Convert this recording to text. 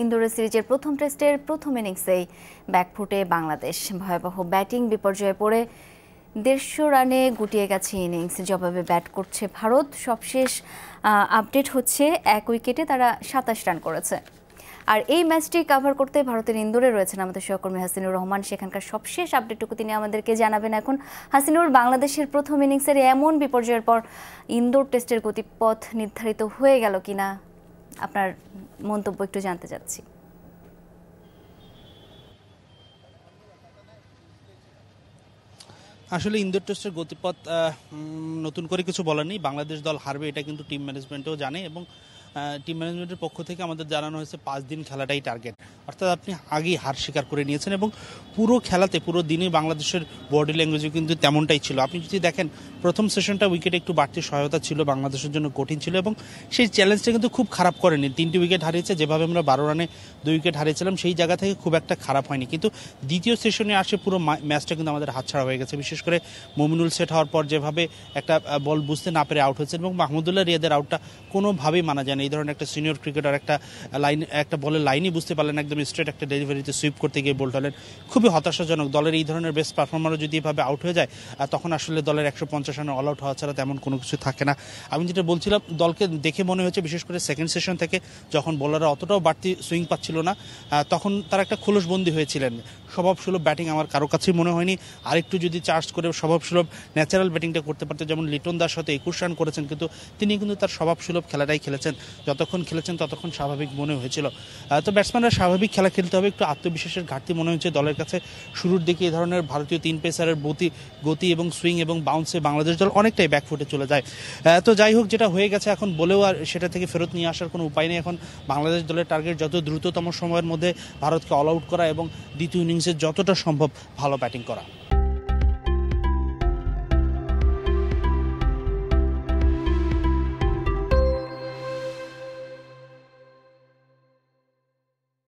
ইন্দোর সিরিজের প্রথম টেস্টের প্রথম ইনিংসেই ব্যাকফুটে বাংলাদেশ ভয়াবহ ব্যাটিং বিপর্যয়ে পড়ে দেড়শো রানে গুটিয়ে গেছে ইনিংস জবাবে ব্যাট করছে ভারত সবশেষ আপডেট হচ্ছে এক উইকেটে তারা সাতাশ রান করেছে আর এই ম্যাচটি কাভার করতে ভারতের ইন্দোরে রয়েছেন আমাদের সহকর্মী হাসিনুর রহমান সেখানকার সবশেষ আপডেটটুকু তিনি আমাদেরকে জানাবেন এখন হাসিনুর বাংলাদেশের প্রথম ইনিংসের এমন বিপর্যয়ের পর ইন্দোর টেস্টের গতিপথ নির্ধারিত হয়ে গেল কিনা আপনার মন্তব্য একটু জানতে চাচ্ছি আসলে ইন্দোর টেস্টের গতিপথ নতুন করে কিছু বলার নেই বাংলাদেশ দল হারবে এটা কিন্তু টিম ম্যানেজমেন্টও জানে এবং টিম ম্যানেজমেন্টের পক্ষ থেকে আমাদের জানানো হয়েছে পাঁচ দিন খেলাটাই টার্গেট অর্থাৎ আপনি আগেই হার স্বীকার করে নিয়েছেন এবং পুরো খেলাতে পুরো দিনে বাংলাদেশের বডি ল্যাঙ্গুয়েজও কিন্তু তেমনটাই ছিল আপনি যদি দেখেন প্রথম সেশনটা উইকেটে একটু বাড়তি সহায়তা ছিল বাংলাদেশের জন্য কঠিন ছিল এবং সেই চ্যালেঞ্জটা কিন্তু খুব খারাপ করেনি তিনটি উইকেট হারিয়েছে যেভাবে আমরা বারো রানে দুই উইকেট হারিয়েছিলাম সেই জায়গা থেকে খুব একটা খারাপ হয়নি কিন্তু দ্বিতীয় সেশনে আসে পুরো ম্যাচটা কিন্তু আমাদের হাতছাড়া হয়ে গেছে বিশেষ করে মমিনুল সেট হওয়ার পর যেভাবে একটা বল বুঝতে না পেরে আউট হয়েছে এবং মাহমুদুল্লাহ রিয়াদের আউটটা কোনোভাবেই মানা যায়নি এই ধরনের একটা সিনিয়র ক্রিকেটার একটা লাইন একটা বলের লাইনই বুঝতে পারলেন একদম স্ট্রেট একটা ডেলিভারিতে সুইপ করতে গিয়ে বোল্ড হলেন খুবই হতাশাজনক দলের এই ধরনের বেস্ট পারফর্মারও যদি এভাবে আউট হয়ে যায় তখন আসলে দলের একশো পঞ্চাশ রানের অল আউট হওয়া ছাড়া তেমন কোনো কিছু থাকে না আমি যেটা বলছিলাম দলকে দেখে মনে হয়েছে বিশেষ করে সেকেন্ড সেশন থেকে যখন বোলাররা অতটাও বাড়তি সুইং পাচ্ছিল না তখন তারা একটা খোলসবন্দি হয়েছিলেন স্বভাবসুলভ ব্যাটিং আমার কারো কাছেই মনে হয়নি আরেকটু যদি চার্জ করে স্বভাবসুলভ ন্যাচারাল ব্যাটিংটা করতে পারতো যেমন লিটন দাস হয়তো একুশ রান করেছেন কিন্তু তিনি কিন্তু তার স্বভাবসুলভ খেলাটাই খেলেছেন যতক্ষণ খেলেছেন ততক্ষণ স্বাভাবিক মনে হয়েছিল তো ব্যাটসম্যানরা স্বাভাবিক খেলা খেলতে হবে একটু আত্মবিশ্বাসের ঘাটতি মনে হয়েছে দলের কাছে শুরুর দিকে এ ধরনের ভারতীয় তিন পেসারের গতি গতি এবং সুইং এবং বাউন্সে বাংলাদেশ দল অনেকটাই ব্যাকফুটে চলে যায় তো যাই হোক যেটা হয়ে গেছে এখন বলেও আর সেটা থেকে ফেরত নিয়ে আসার কোনো উপায় নেই এখন বাংলাদেশ দলের টার্গেট যত দ্রুততম সময়ের মধ্যে ভারতকে অল আউট করা এবং দ্বিতীয় ইনিংসে যতটা সম্ভব ভালো ব্যাটিং করা